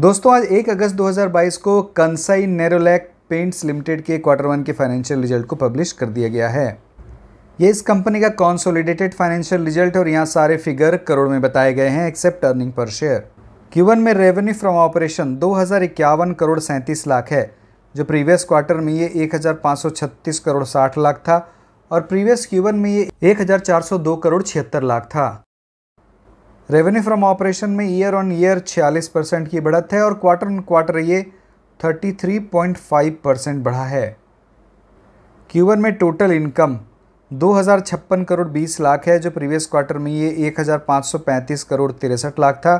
दोस्तों आज 1 अगस्त 2022 को कंसाई नेरोलैक पेंट्स लिमिटेड के क्वार्टर वन के फाइनेंशियल रिजल्ट को पब्लिश कर दिया गया है ये इस कंपनी का कॉन्सोलिडेटेड फाइनेंशियल रिजल्ट और यहाँ सारे फिगर करोड़ में बताए गए हैं except earning per share Q one में रेवेन्यू फ्रॉम ऑपरेशन दो करोड़ सैंतीस लाख है जो प्रीवियस क्वार्टर में ये एक करोड़ साठ लाख था और प्रीवियस क्यूवन में ये एक करोड़ छिहत्तर लाख था रेवेन्यू फ्रॉम ऑपरेशन में ईयर ऑन ईयर 46 परसेंट की बढ़त है और क्वार्टर ऑन क्वार्टर ये 33.5 परसेंट बढ़ा है क्यूवन में टोटल इनकम दो करोड़ 20 लाख है जो प्रीवियस क्वार्टर में ये 1535 करोड़ तिरसठ लाख था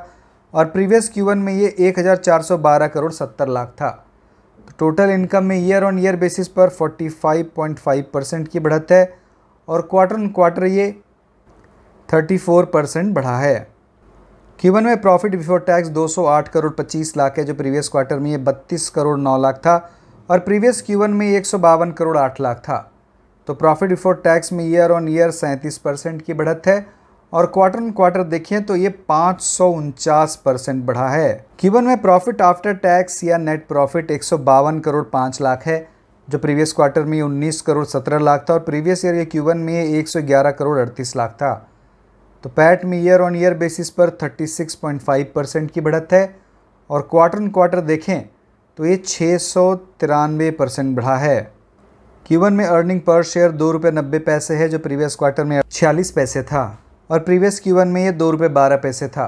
और प्रीवियस क्यूवन में ये 1412 करोड़ 70 लाख था टोटल इनकम में ईयर ऑन ईयर बेसिस पर 45.5 परसेंट की बढ़त है और क्वार्टर ऑन क्वार्टर ये 34 परसेंट बढ़ा है क्यूबन में profit before tax 208 crore 25 lakh है जो प्रीवियस क्वार्टर में ये 32 करोड़ 9 लाख था और प्रीवियस क्यूबन में एक करोड़ 8 लाख था तो प्रॉफिट बिफोर टैक्स में ईयर ऑन ईयर सैंतीस परसेंट की बढ़त है और क्वार्टर ऑन क्वार्टर देखें तो ये पाँच परसेंट बढ़ा है क्यूबन में प्रॉफिट आफ्टर टैक्स या नेट प्रॉफिट एक करोड़ पाँच लाख है जो प्रीवियस क्वार्टर में 19 करोड़ 17 लाख था और प्रीवियस ईयर ये क्यूबन में 111 करोड़ 38 लाख था तो पैट में ईयर ऑन ईयर बेसिस पर 36.5 परसेंट की बढ़त है और क्वार्टर ऑन क्वार्टर देखें तो ये छः परसेंट बढ़ा है क्यूवन में अर्निंग पर शेयर दो रुपये नब्बे पैसे है जो प्रीवियस क्वार्टर में छियालीस पैसे था और प्रीवियस क्यूवन में ये दो रुपये बारह पैसे था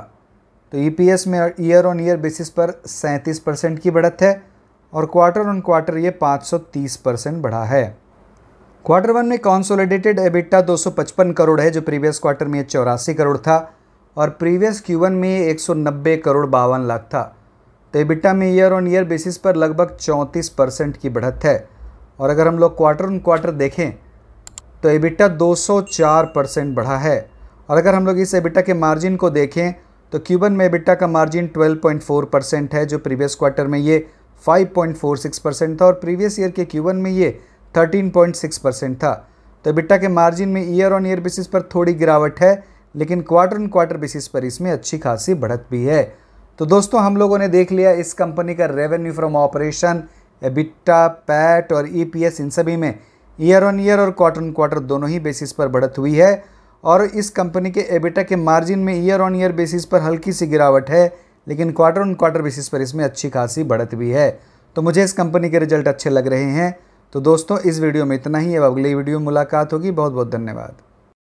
तो ई e में ईयर ऑन ईयर बेसिस पर सैंतीस परसेंट की बढ़त है और क्वार्टर ऑन क्वार्टर ये तीस परसेंट बढ़ा है क्वार्टर वन में कॉन्सोलिडेटेड एबिटा 255 करोड़ है जो प्रीवियस क्वार्टर में चौरासी करोड़ था और प्रीवियस क्यू वन में एक करोड़ बावन लाख था तो एबिटा में ईयर ऑन ईयर बेसिस पर लगभग 34 परसेंट की बढ़त है और अगर हम लोग क्वार्टर ऑन क्वार्टर देखें तो एबिटा 204 परसेंट बढ़ा है और अगर हम लोग इस एबिटा के मार्जिन को देखें तो क्यूबन में एबिटा का मार्जिन 12.4 परसेंट है जो प्रीवियस क्वार्टर में ये 5.46 परसेंट था और प्रीवियस ईयर के क्यूबन में ये 13.6 परसेंट था तो बिट्टा के मार्जिन में ईयर ऑन ईयर बेसिस पर थोड़ी गिरावट है लेकिन क्वार्टर ऑन क्वार्टर बेसिस पर इसमें अच्छी खासी बढ़त भी है तो दोस्तों हम लोगों ने देख लिया इस कंपनी का revenue from operation EBITDA PAT और ई इन सभी में ईयर ऑन ईयर और क्वार्टर ऑन क्वार्टर दोनों ही बेसिस पर बढ़त हुई है और इस कंपनी के एबिटा के मार्जिन में ईयर ऑन ईयर बेसिस पर हल्की सी गिरावट है लेकिन क्वार्टर ऑन क्वार्टर बेसिस पर इसमें अच्छी खासी बढ़त भी है तो मुझे इस कंपनी के रिजल्ट अच्छे लग रहे हैं तो दोस्तों इस वीडियो में इतना ही अब अगली वीडियो में मुलाकात होगी बहुत बहुत धन्यवाद